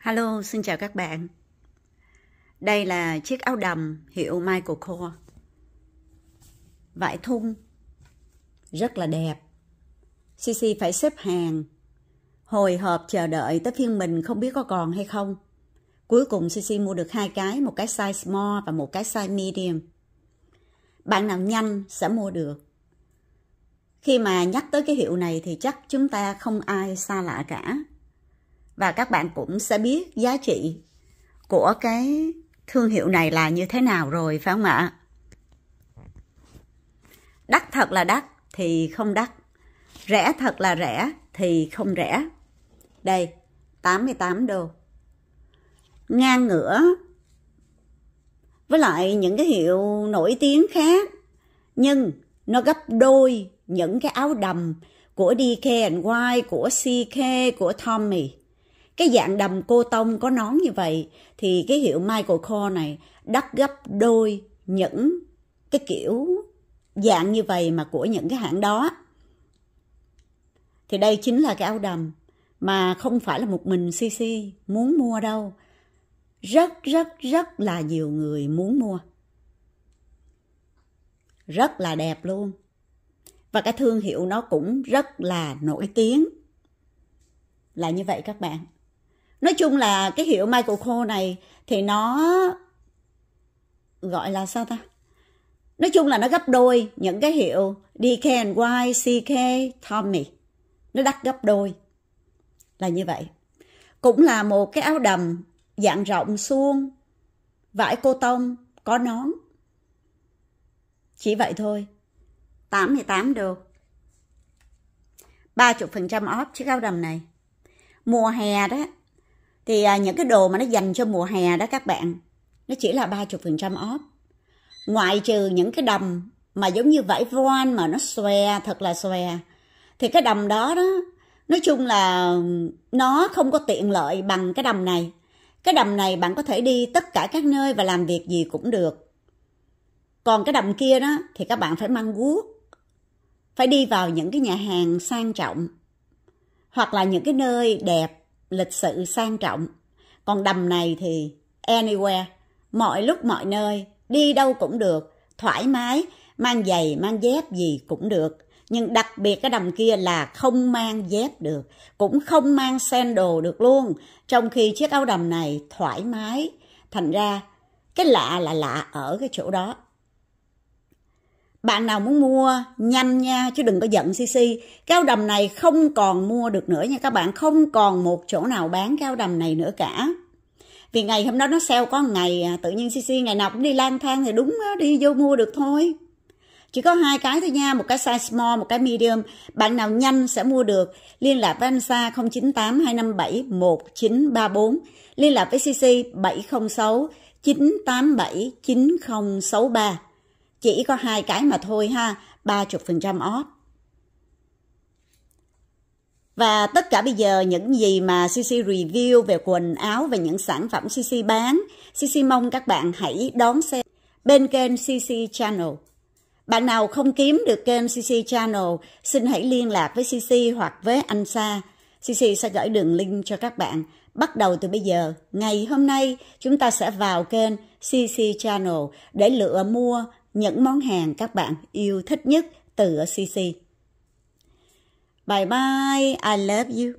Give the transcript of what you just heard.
Hello, xin chào các bạn. Đây là chiếc áo đầm hiệu Michael Kors. Vải thun rất là đẹp. CC phải xếp hàng, hồi hộp chờ đợi tới phiên mình không biết có còn hay không. Cuối cùng CC mua được hai cái, một cái size small và một cái size medium. Bạn nào nhanh sẽ mua được. Khi mà nhắc tới cái hiệu này thì chắc chúng ta không ai xa lạ cả và các bạn cũng sẽ biết giá trị của cái thương hiệu này là như thế nào rồi phải không ạ? Đắt thật là đắt thì không đắt. Rẻ thật là rẻ thì không rẻ. Đây, 88 đô. Ngang ngửa với lại những cái hiệu nổi tiếng khác nhưng nó gấp đôi những cái áo đầm của DK&Y, của CK, của Tommy cái dạng đầm cô tông có nón như vậy thì cái hiệu Michael Kors này đắt gấp đôi những cái kiểu dạng như vậy mà của những cái hãng đó thì đây chính là cái áo đầm mà không phải là một mình CC muốn mua đâu rất rất rất là nhiều người muốn mua rất là đẹp luôn và cái thương hiệu nó cũng rất là nổi tiếng là như vậy các bạn nói chung là cái hiệu Michael Kors này thì nó gọi là sao ta nói chung là nó gấp đôi những cái hiệu DKNY, CK, Tommy nó đắt gấp đôi là như vậy cũng là một cái áo đầm dạng rộng suông vải cô tông có nón chỉ vậy thôi 88 đô 30% off chiếc áo đầm này mùa hè đó thì à, những cái đồ mà nó dành cho mùa hè đó các bạn nó chỉ là 30% off ngoại trừ những cái đầm mà giống như vải voan mà nó xòe thật là xòe thì cái đầm đó đó nói chung là nó không có tiện lợi bằng cái đầm này cái đầm này bạn có thể đi tất cả các nơi và làm việc gì cũng được còn cái đầm kia đó thì các bạn phải mang guốc phải đi vào những cái nhà hàng sang trọng hoặc là những cái nơi đẹp lịch sự sang trọng. Còn đầm này thì anywhere, mọi lúc mọi nơi, đi đâu cũng được, thoải mái, mang giày, mang dép gì cũng được. Nhưng đặc biệt cái đầm kia là không mang dép được, cũng không mang sandal được luôn. Trong khi chiếc áo đầm này thoải mái, thành ra cái lạ là lạ ở cái chỗ đó bạn nào muốn mua nhanh nha chứ đừng có giận cc cao đầm này không còn mua được nữa nha các bạn không còn một chỗ nào bán cao đầm này nữa cả vì ngày hôm đó nó sale có ngày à, tự nhiên cc ngày nào cũng đi lang thang thì đúng đó, đi vô mua được thôi chỉ có hai cái thôi nha một cái size small một cái medium bạn nào nhanh sẽ mua được liên lạc với anh sa 098 257 1934 liên lạc với cc 706 987 9063 chỉ có hai cái mà thôi ha, 30% off. Và tất cả bây giờ những gì mà CC review về quần áo và những sản phẩm CC bán, CC mong các bạn hãy đón xem bên kênh CC Channel. Bạn nào không kiếm được kênh CC Channel, xin hãy liên lạc với CC hoặc với anh Sa. CC sẽ gửi đường link cho các bạn. Bắt đầu từ bây giờ, ngày hôm nay chúng ta sẽ vào kênh CC Channel để lựa mua những món hàng các bạn yêu thích nhất từ CC. Bye bye, I love you.